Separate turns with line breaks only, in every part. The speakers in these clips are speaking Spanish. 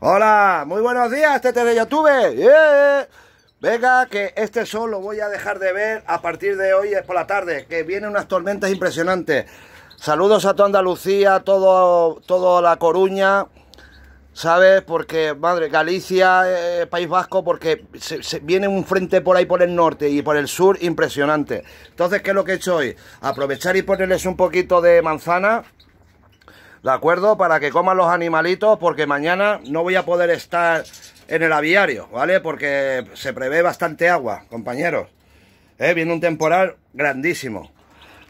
Hola, muy buenos días, Tete de YouTube. Venga, que este sol lo voy a dejar de ver a partir de hoy por la tarde, que vienen unas tormentas impresionantes. Saludos a toda Andalucía, todo, toda La Coruña, ¿sabes? Porque, madre, Galicia, eh, País Vasco, porque se, viene un frente por ahí por el norte y por el sur impresionante. Entonces, ¿qué es lo que he hecho hoy? Aprovechar y ponerles un poquito de manzana ¿De acuerdo? Para que coman los animalitos porque mañana no voy a poder estar en el aviario, ¿vale? Porque se prevé bastante agua, compañeros. Eh, viene un temporal grandísimo.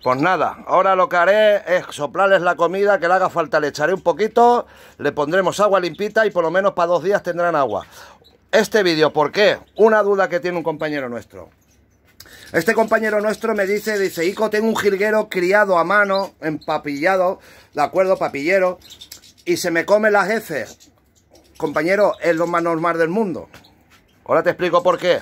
Pues nada, ahora lo que haré es soplarles la comida que le haga falta. Le echaré un poquito, le pondremos agua limpita y por lo menos para dos días tendrán agua. Este vídeo, ¿por qué? Una duda que tiene un compañero nuestro. Este compañero nuestro me dice, dice, Ico, tengo un jilguero criado a mano, empapillado, ¿de acuerdo? Papillero, y se me come las heces. Compañero, es lo más normal del mundo. Ahora te explico por qué.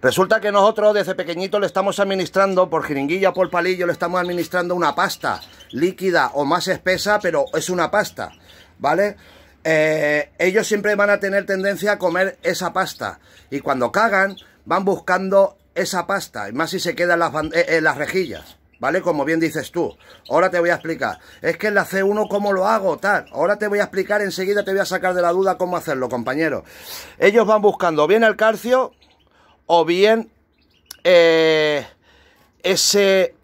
Resulta que nosotros desde pequeñito le estamos administrando, por jeringuilla por palillo, le estamos administrando una pasta líquida o más espesa, pero es una pasta, ¿vale? Eh, ellos siempre van a tener tendencia a comer esa pasta y cuando cagan van buscando esa pasta, y más si se queda eh, en las, rejillas. ¿vale? Como bien dices tú. Ahora te voy a explicar. Es que en la C1 cómo lo hago, tal. Ahora te voy a explicar, enseguida te voy a sacar de la duda cómo hacerlo, compañero. Ellos van buscando bien el calcio o bien eh, ese,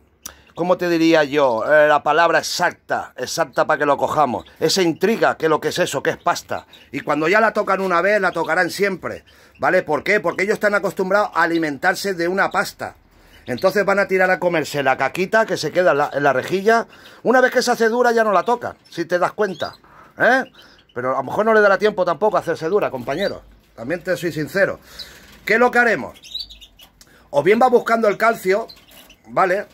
¿cómo te diría yo? Eh, la palabra exacta, exacta para que lo cojamos. Esa intriga, que lo que es eso, que es pasta. Y cuando ya la tocan una vez, la tocarán siempre. ¿Vale? ¿Por qué? Porque ellos están acostumbrados a alimentarse de una pasta. Entonces van a tirar a comerse la caquita que se queda en la, rejilla. Una vez que se hace dura ya no la toca, si te das cuenta. ¿Eh? Pero a lo mejor no le dará tiempo tampoco a hacerse dura, compañero. También te soy sincero. ¿Qué es lo que haremos? O bien va buscando el calcio, ¿vale?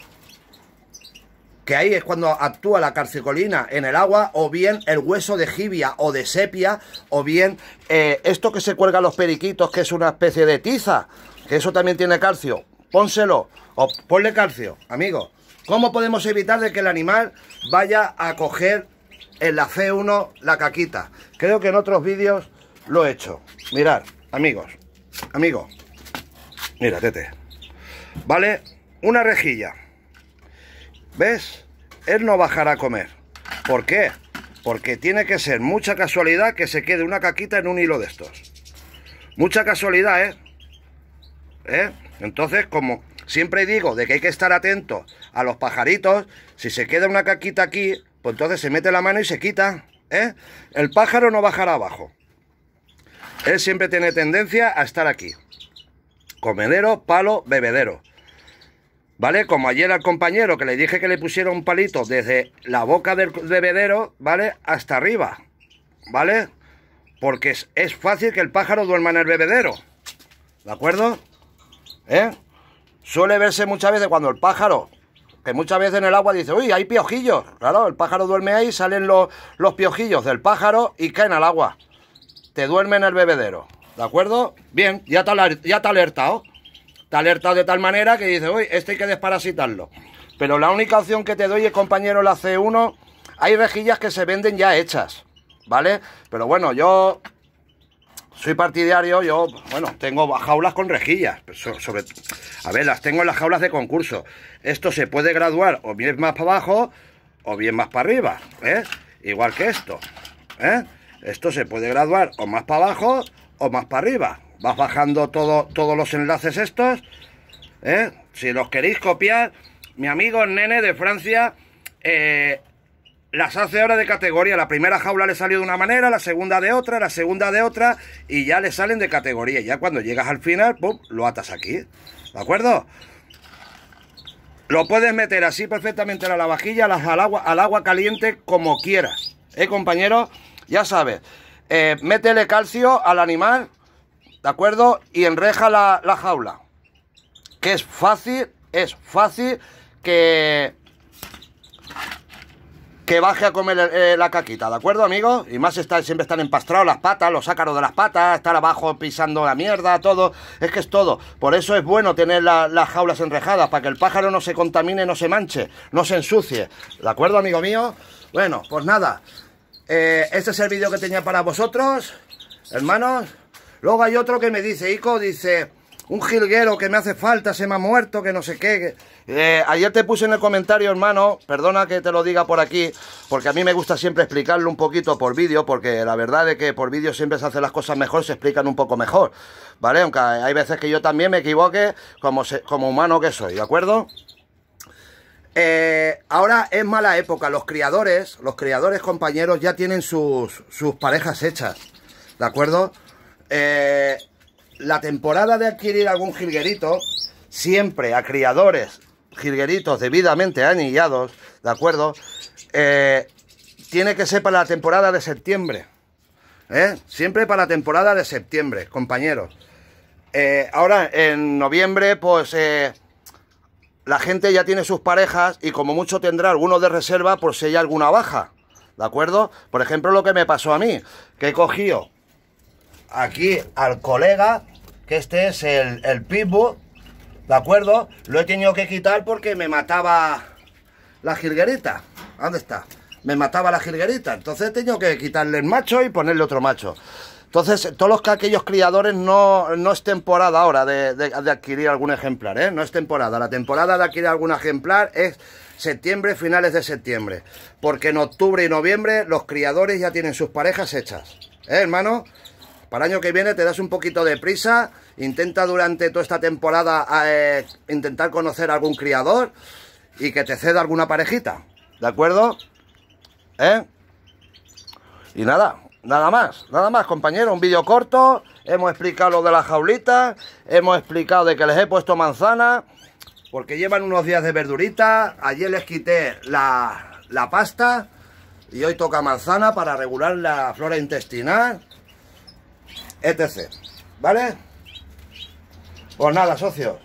que ahí es cuando actúa la carcicolina en el agua, o bien el hueso de jibia o de sepia, o bien eh, esto que se cuelga a los periquitos, que es una especie de tiza, que eso también tiene calcio. Pónselo, o ponle calcio, amigo. ¿Cómo podemos evitar de que el animal vaya a coger en la C1 la caquita? Creo que en otros vídeos lo he hecho. Mirad, amigos, amigos. Mira, tete. ¿Vale? Una rejilla. ¿Ves? Él no bajará a comer. ¿Por qué? Porque tiene que ser mucha casualidad que se quede una caquita en un hilo de estos. Mucha casualidad, ¿eh? ¿Eh? Entonces, como siempre digo, de que hay que estar atento a los pajaritos, si se queda una caquita aquí, pues entonces se mete la mano y se quita, ¿eh? El pájaro no bajará abajo. Él siempre tiene tendencia a estar aquí. Comedero, palo, bebedero. ¿Vale? Como ayer al compañero que le dije que le pusiera un palito desde la boca del bebedero, ¿vale? Hasta arriba, ¿vale? Porque es, fácil que el pájaro duerma en el bebedero, ¿de acuerdo? ¿Eh? Suele verse muchas veces cuando el pájaro que muchas veces en el agua dice, uy, hay piojillos. Claro, el pájaro duerme ahí, salen los, piojillos del pájaro y caen al agua. Te duerme en el bebedero. ¿De acuerdo? Bien, ya te, ya alertado alerta de tal manera que dice, uy, este hay que desparasitarlo. Pero la única opción que te doy es, compañero, la C1. Hay rejillas que se venden ya hechas, ¿vale? Pero bueno, yo soy partidario, yo, bueno, tengo jaulas con rejillas. Sobre, a ver, las tengo en las jaulas de concurso. Esto se puede graduar o bien más para abajo o bien más para arriba, ¿eh? Igual que esto, ¿eh? Esto se puede graduar o más para abajo o más para arriba vas bajando todos los enlaces estos, ¿eh? si los queréis copiar, mi amigo Nene de Francia eh, las hace ahora de categoría, la primera jaula le salió de una manera, la segunda de otra, la segunda de otra, y ya le salen de categoría, ya cuando llegas al final, lo atas aquí, ¿de acuerdo? Lo puedes meter así perfectamente a la lavajilla, al, agua, al agua caliente, como quieras, ¿eh, compañero? Ya sabes, eh, métele calcio al animal ¿de acuerdo? Y enreja la, jaula. Que es fácil, es fácil que que baje a comer eh, la caquita, ¿de acuerdo, amigo? Y más está, siempre están empastrados las patas, los ácaros de las patas, estar abajo pisando la mierda, todo. Es que es todo. Por eso es bueno tener las jaulas enrejadas, para que el pájaro no se contamine, no se manche, no se ensucie. ¿De acuerdo, amigo mío? Bueno, pues nada. Eh, este es el vídeo que tenía para vosotros, hermanos. Luego hay otro que me dice, Ico, dice, un jilguero que me hace falta, se me ha muerto, que no sé qué. Eh, ayer te puse en el comentario, hermano, perdona que te lo diga por aquí, porque a mí me gusta siempre explicarlo un poquito por vídeo, porque la verdad es que por vídeo siempre se hacen las cosas mejor, se explican un poco mejor, ¿vale? Aunque hay veces que yo también me equivoque como, como humano que soy, ¿de acuerdo? Eh, ahora es mala época, los criadores, los criadores compañeros ya tienen sus, sus parejas hechas, ¿de acuerdo? Eh, la temporada de adquirir algún jilguerito, siempre a criadores, jilgueritos debidamente anillados, ¿de acuerdo? Eh, tiene que ser para la temporada de septiembre. ¿eh? Siempre para la temporada de septiembre, compañeros. ahora, en noviembre, pues la gente ya tiene sus parejas y como mucho tendrá alguno de reserva por si hay alguna baja. ¿De acuerdo? Por ejemplo, lo que me pasó a mí, que he cogido aquí al colega, que este es el, el pitbull, ¿de acuerdo? Lo he tenido que quitar porque me mataba la jilguerita. ¿Dónde está? Me mataba la jilguerita. Entonces he tenido que quitarle el macho y ponerle otro macho. Entonces, todos los que aquellos criadores no, no es temporada ahora de, de, adquirir algún ejemplar, ¿eh? No es temporada. La temporada de adquirir algún ejemplar es septiembre, finales de septiembre. Porque en octubre y noviembre los criadores ya tienen sus parejas hechas. ¿Eh, hermano? Para el año que viene te das un poquito de prisa, intenta durante toda esta temporada eh, intentar conocer a algún criador y que te ceda alguna parejita, ¿de acuerdo? ¿Eh? Y nada, nada más, nada más compañero, un vídeo corto, hemos explicado lo de las jaulitas, hemos explicado de que les he puesto manzana, porque llevan unos días de verdurita, ayer les quité la, la pasta y hoy toca manzana para regular la flora intestinal etc. ¿Vale? Pues nada, socios.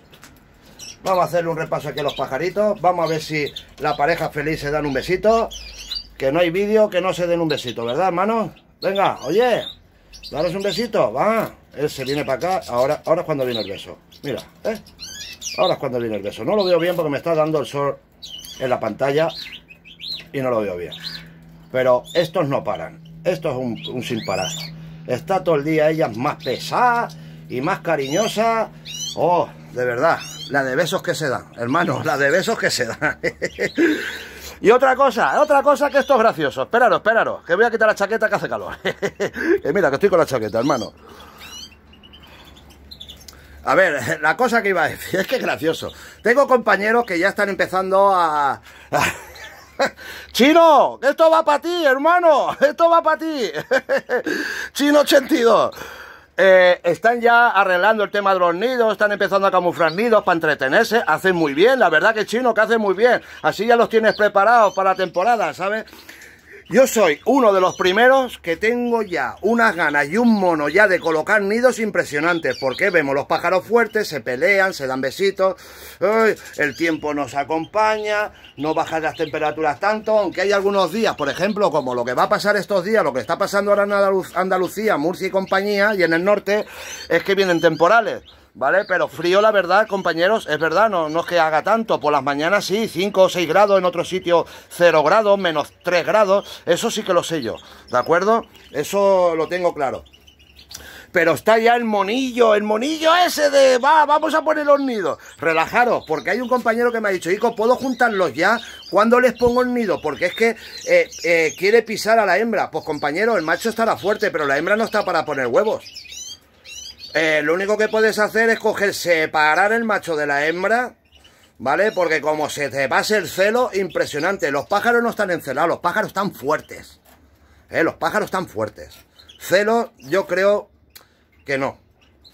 Vamos a hacerle un repaso aquí a los pajaritos. Vamos a ver si la pareja feliz se dan un besito. Que no hay vídeo, que no se den un besito, ¿verdad, hermano? Venga, oye, daros un besito, va. Él se viene para acá, ahora, ahora es cuando viene el beso. Mira, ¿eh? Ahora es cuando viene el beso. No lo veo bien porque me está dando el sol en la pantalla y no lo veo bien. Pero estos no paran. Esto es un, un sin parar está todo el día ella más pesada y más cariñosa. Oh, de verdad, la de besos que se dan, hermano, la de besos que se dan. y otra cosa, otra cosa que esto es gracioso. Espéralo, espéralo, que voy a quitar la chaqueta que hace calor. mira, que estoy con la chaqueta, hermano. A ver, la cosa que iba a decir es que es gracioso. Tengo compañeros que ya están empezando a Chino, esto va para ti, hermano. Esto va para ti. Chino 82. Eh, están ya arreglando el tema de los nidos, están empezando a camuflar nidos para entretenerse, hacen muy bien, la verdad que chino que hacen muy bien, así ya los tienes preparados para la temporada, ¿sabes? Yo soy uno de los primeros que tengo ya unas ganas y un mono ya de colocar nidos impresionantes, porque vemos los pájaros fuertes, se pelean, se dan besitos, el tiempo nos acompaña, no bajan las temperaturas tanto, aunque hay algunos días, por ejemplo, como lo que va a pasar estos días, lo que está pasando ahora en Andalucía, Murcia y compañía, y en el norte, es que vienen temporales. ¿Vale? Pero frío, la verdad, compañeros, es verdad, no, no es que haga tanto. Por las mañanas sí, 5 o 6 grados, en otro sitio 0 grados, menos 3 grados. Eso sí que lo sé yo, ¿de acuerdo? Eso lo tengo claro. Pero está ya el monillo, el monillo ese de, va, vamos a poner los nidos. Relajaros, porque hay un compañero que me ha dicho, hijo ¿puedo juntarlos ya? ¿Cuándo les pongo el nido? Porque es que eh, eh, quiere pisar a la hembra. Pues compañero, el macho estará fuerte, pero la hembra no está para poner huevos. Eh, lo único que puedes hacer es coger, separar el macho de la hembra, ¿vale? Porque como se te pase el celo, impresionante. Los pájaros no están encelados, los pájaros están fuertes. ¿eh? Los pájaros están fuertes. Celo, yo creo que no.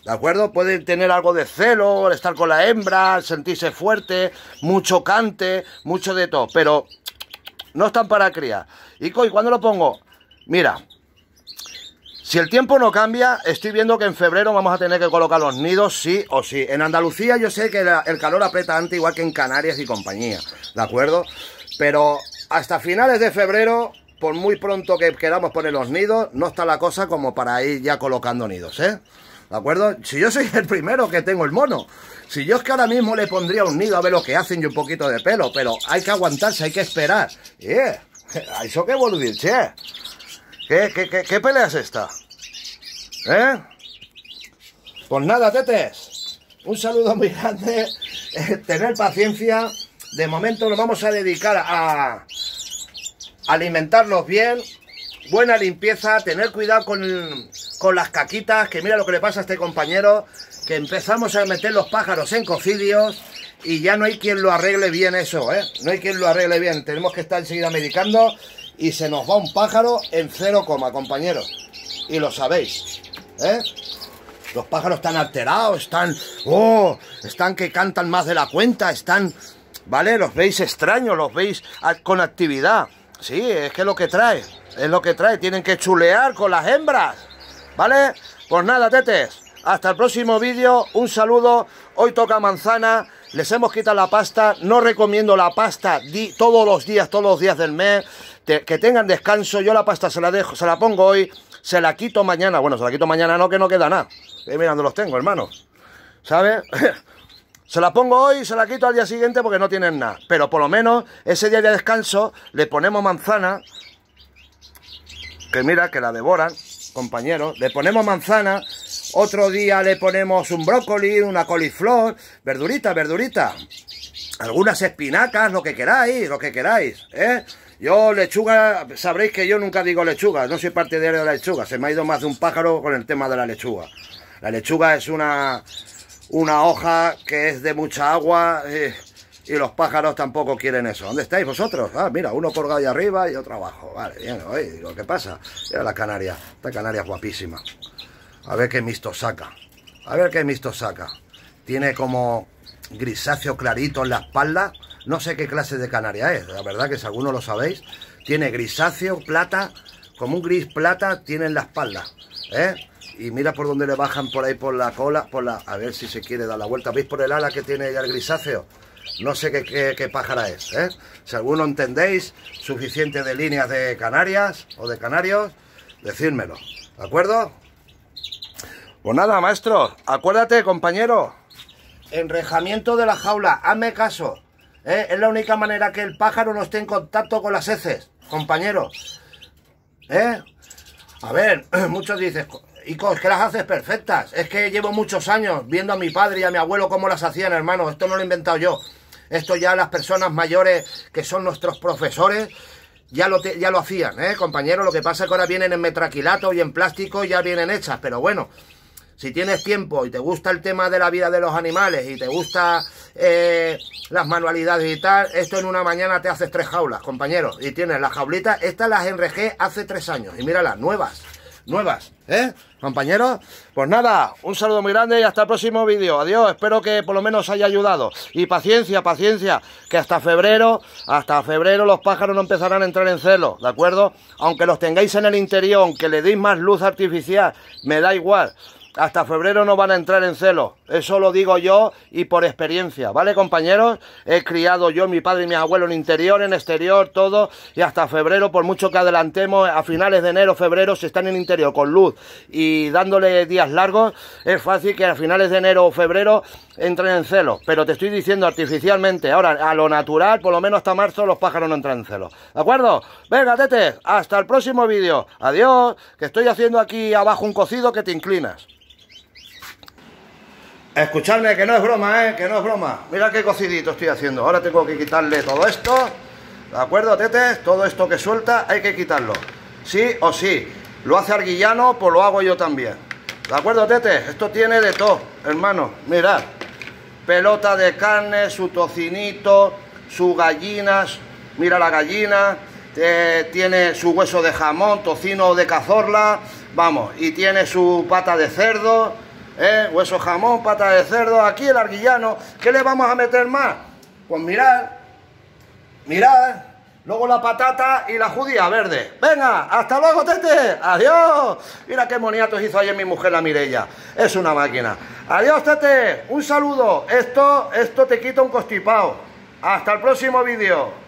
¿De acuerdo? Pueden tener algo de celo, estar con la hembra, sentirse fuerte, mucho cante, mucho de todo. Pero no están para criar. ¿Y cuándo lo pongo? Mira, si el tiempo no cambia, estoy viendo que en febrero vamos a tener que colocar los nidos sí o sí. En Andalucía yo sé que el calor aprieta antes, igual que en Canarias y compañía, ¿de acuerdo? Pero hasta finales de febrero, por muy pronto que queramos poner los nidos, no está la cosa como para ir ya colocando nidos, ¿eh? ¿De acuerdo? Si yo soy el primero que tengo el mono. Si yo es que ahora mismo le pondría un nido a ver lo que hacen y un poquito de pelo, pero hay que aguantarse, hay que esperar. Yeah. Eso que volver, che. ¿Qué, qué, pelea es esta? ¿Eh? Pues nada, tetes. Un saludo muy grande. Eh, tener paciencia. De momento nos vamos a dedicar a alimentarlos bien. Buena limpieza. Tener cuidado con, con las caquitas. Que mira lo que le pasa a este compañero. Que empezamos a meter los pájaros en cocidios. Y ya no hay quien lo arregle bien eso, ¿eh? No hay quien lo arregle bien. Tenemos que estar enseguida medicando y se nos va un pájaro en cero coma, compañeros. Y lo sabéis, ¿eh? Los pájaros están alterados, están... ¡Oh! Están que cantan más de la cuenta, están... ¿Vale? Los veis extraños, los veis con actividad. Sí, es que es lo que trae, es lo que trae. Tienen que chulear con las hembras, ¿vale? Pues nada, tetes. Hasta el próximo vídeo, un saludo. Hoy toca manzana, les hemos quitado la pasta. No recomiendo la pasta todos los días, todos los días del mes que tengan descanso, yo la pasta se la dejo, se la pongo hoy, se la quito mañana, bueno, se la quito mañana no, que no queda nada, eh, mirando los tengo, hermano, ¿sabes? Se la pongo hoy y se la quito al día siguiente porque no tienen nada. Pero por lo menos ese día de descanso le ponemos manzana. Que mira, que la devoran, compañeros. Le ponemos manzana. Otro día le ponemos un brócoli, una coliflor. Verdurita, verdurita. Algunas espinacas, lo que queráis, lo que queráis. ¿eh? Yo lechuga, sabréis que yo nunca digo lechuga, no soy partidario de la lechuga, se me ha ido más de un pájaro con el tema de la lechuga. La lechuga es una, una hoja que es de mucha agua eh, y los pájaros tampoco quieren eso. ¿Dónde estáis vosotros? Ah, mira, uno colgado ahí arriba y otro abajo. Vale, bien, oye, ¿qué pasa? Mira la canaria, esta canaria es guapísima. A ver qué misto saca. A ver qué misto saca. Tiene como grisáceo clarito en la espalda no sé qué clase de canaria es, la verdad que si alguno lo sabéis. Tiene grisáceo, plata, como un gris plata tiene en la espalda. ¿eh? Y mira por dónde le bajan por ahí por la cola, por la. A ver si se quiere dar la vuelta. ¿Veis por el ala que tiene ya el grisáceo? No sé qué, qué, pájara es. ¿eh? Si alguno entendéis suficiente de líneas de Canarias o de Canarios, decídmelo. ¿De acuerdo? Pues nada, maestro. Acuérdate, compañero. Enrejamiento de la jaula. Hazme caso. ¿Eh? Es la única manera que el pájaro no esté en contacto con las heces, compañero. ¿Eh? A ver, muchos dicen, y que las haces perfectas. Es que llevo muchos años viendo a mi padre y a mi abuelo cómo las hacían, hermano. Esto no lo he inventado yo. Esto ya las personas mayores que son nuestros profesores ya lo, ya lo hacían, ¿eh, compañero? Lo que pasa es que ahora vienen en metraquilato y en plástico ya vienen hechas. Pero bueno, si tienes tiempo y te gusta el tema de la vida de los animales y te gusta eh, las manualidades y tal. Esto en una mañana te haces tres jaulas, compañeros. Y tienes las jaulitas, estas las enrejé hace tres años. Y míralas, nuevas, nuevas, ¿eh? Compañeros, pues nada, un saludo muy grande y hasta el próximo vídeo. Adiós, espero que por lo menos haya ayudado. Y paciencia, paciencia, que hasta febrero, hasta febrero los pájaros no empezarán a entrar en celo, ¿de acuerdo? Aunque los tengáis en el interior, aunque le deis más luz artificial, me da igual hasta febrero no van a entrar en celo Eso lo digo yo y por experiencia, ¿vale, compañeros? He criado yo, mi padre y mis abuelos en interior, en exterior, todo. Y hasta febrero, por mucho que adelantemos, a finales de enero, febrero, si están en interior con luz y dándole días largos, es fácil que a finales de enero o febrero entren en celo, Pero te estoy diciendo artificialmente, ahora a lo natural, por lo menos hasta marzo, los pájaros no entran en celo, ¿De acuerdo? Venga, tete, hasta el próximo vídeo. Adiós, que estoy haciendo aquí abajo un cocido que te inclinas. Escuchadme, que no es broma, ¿eh? Que no es broma. Mira qué cocidito estoy haciendo. Ahora tengo que quitarle todo esto. ¿De acuerdo, Tete? Todo esto que suelta hay que quitarlo. Sí o sí. Lo hace Arguillano, pues lo hago yo también. ¿De acuerdo, Tete? Esto tiene de todo, hermano. Mirad. Pelota de carne, su tocinito, sus gallinas. Mira la gallina. Eh, tiene su hueso de jamón, tocino de cazorla. Vamos. Y tiene su pata de cerdo eh, hueso jamón, pata de cerdo, aquí el arguillano, ¿qué le vamos a meter más? Pues mirad, mirad, eh. luego la patata y la judía verde. Venga, hasta luego, Tete, adiós. Mira qué moniatos hizo ayer mi mujer, la Mirella, es una máquina. Adiós, Tete, un saludo, esto, esto te quita un costipao. Hasta el próximo vídeo.